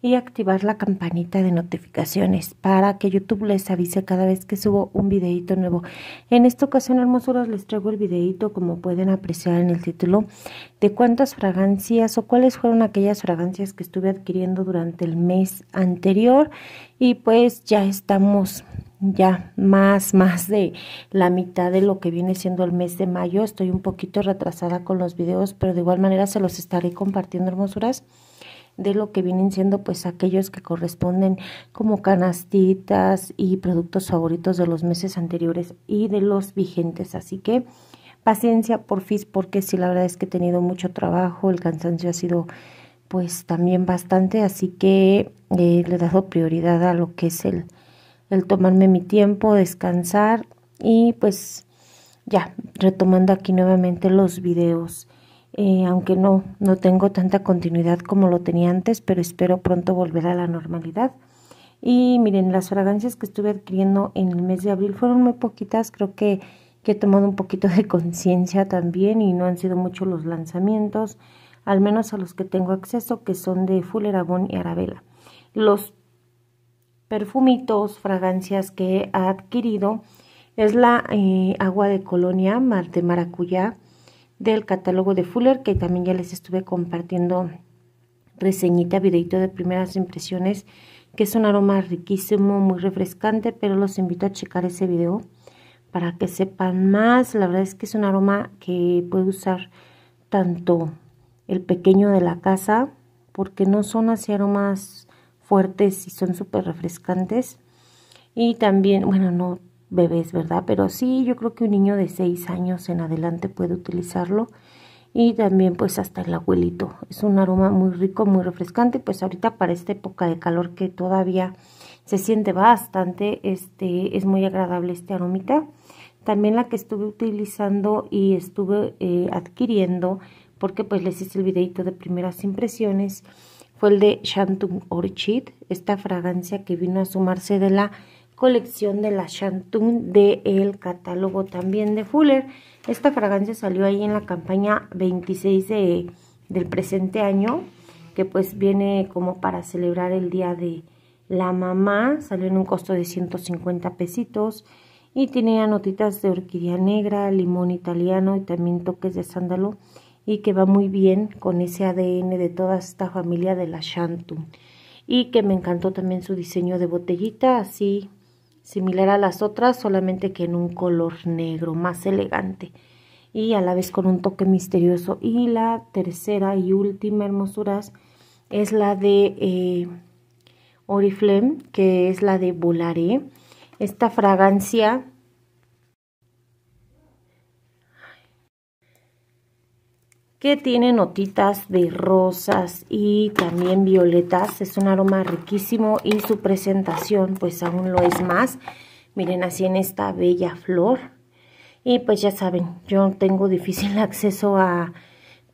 y activar la campanita de notificaciones para que YouTube les avise cada vez que subo un videito nuevo. En esta ocasión, hermosuras, les traigo el videito, como pueden apreciar en el título, de cuántas fragancias o cuáles fueron aquellas fragancias que estuve adquiriendo durante el mes anterior y pues ya estamos ya más, más de la mitad de lo que viene siendo el mes de mayo. Estoy un poquito retrasada con los videos, pero de igual manera se los estaré compartiendo, hermosuras de lo que vienen siendo pues aquellos que corresponden como canastitas y productos favoritos de los meses anteriores y de los vigentes. Así que paciencia por fin porque si la verdad es que he tenido mucho trabajo, el cansancio ha sido pues también bastante, así que eh, le he dado prioridad a lo que es el, el tomarme mi tiempo, descansar y pues ya retomando aquí nuevamente los videos. Eh, aunque no, no tengo tanta continuidad como lo tenía antes, pero espero pronto volver a la normalidad. Y miren, las fragancias que estuve adquiriendo en el mes de abril fueron muy poquitas, creo que, he tomado un poquito de conciencia también y no han sido muchos los lanzamientos, al menos a los que tengo acceso, que son de Fuller y Arabella. Los perfumitos, fragancias que he adquirido es la eh, agua de colonia de maracuyá, del catálogo de Fuller, que también ya les estuve compartiendo reseñita, videito de primeras impresiones, que es un aroma riquísimo, muy refrescante, pero los invito a checar ese video para que sepan más. La verdad es que es un aroma que puede usar tanto el pequeño de la casa, porque no son así aromas fuertes y son súper refrescantes. Y también, bueno, no bebés, ¿verdad? Pero sí, yo creo que un niño de 6 años en adelante puede utilizarlo y también pues hasta el abuelito. Es un aroma muy rico, muy refrescante, pues ahorita para esta época de calor que todavía se siente bastante, este es muy agradable este aromita. También la que estuve utilizando y estuve eh, adquiriendo porque pues les hice el videito de primeras impresiones fue el de Shantung Orchid, esta fragancia que vino a sumarse de la colección de la de del catálogo también de Fuller. Esta fragancia salió ahí en la campaña 26 del presente año, que pues viene como para celebrar el día de la mamá. Salió en un costo de 150 pesitos y tenía notitas de orquídea negra, limón italiano y también toques de sándalo y que va muy bien con ese ADN de toda esta familia de la Chantun. Y que me encantó también su diseño de botellita, así similar a las otras, solamente que en un color negro, más elegante y a la vez con un toque misterioso. Y la tercera y última hermosuras es la de eh, Oriflame, que es la de Volare. Esta fragancia que tiene notitas de rosas y también violetas. Es un aroma riquísimo y su presentación pues aún lo es más. Miren así en esta bella flor. Y pues ya saben, yo tengo difícil acceso a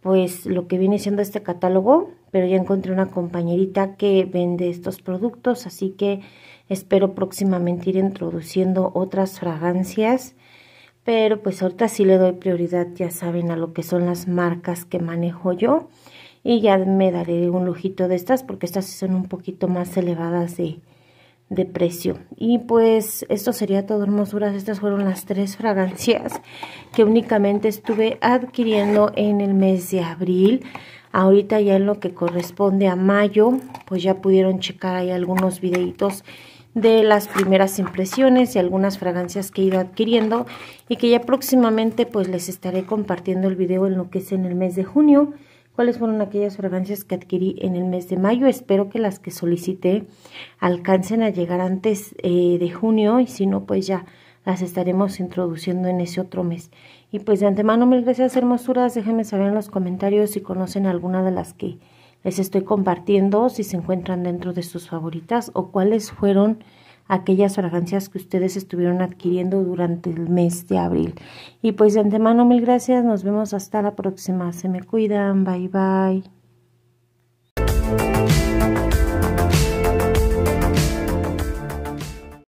pues lo que viene siendo este catálogo, pero ya encontré una compañerita que vende estos productos, así que espero próximamente ir introduciendo otras fragancias pero pues ahorita sí le doy prioridad, ya saben, a lo que son las marcas que manejo yo y ya me daré un lujito de estas porque estas son un poquito más elevadas de, de precio. Y pues esto sería todo, hermosuras. Estas fueron las tres fragancias que únicamente estuve adquiriendo en el mes de abril. Ahorita ya en lo que corresponde a mayo, pues ya pudieron checar ahí algunos videitos de las primeras impresiones y algunas fragancias que he ido adquiriendo y que ya próximamente pues les estaré compartiendo el video en lo que es en el mes de junio, cuáles fueron aquellas fragancias que adquirí en el mes de mayo. Espero que las que solicité alcancen a llegar antes eh, de junio y si no pues ya las estaremos introduciendo en ese otro mes. Y pues de antemano mil gracias hermosuras, déjenme saber en los comentarios si conocen alguna de las que les estoy compartiendo si se encuentran dentro de sus favoritas o cuáles fueron aquellas fragancias que ustedes estuvieron adquiriendo durante el mes de abril. Y pues de antemano mil gracias, nos vemos hasta la próxima. Se me cuidan, bye bye.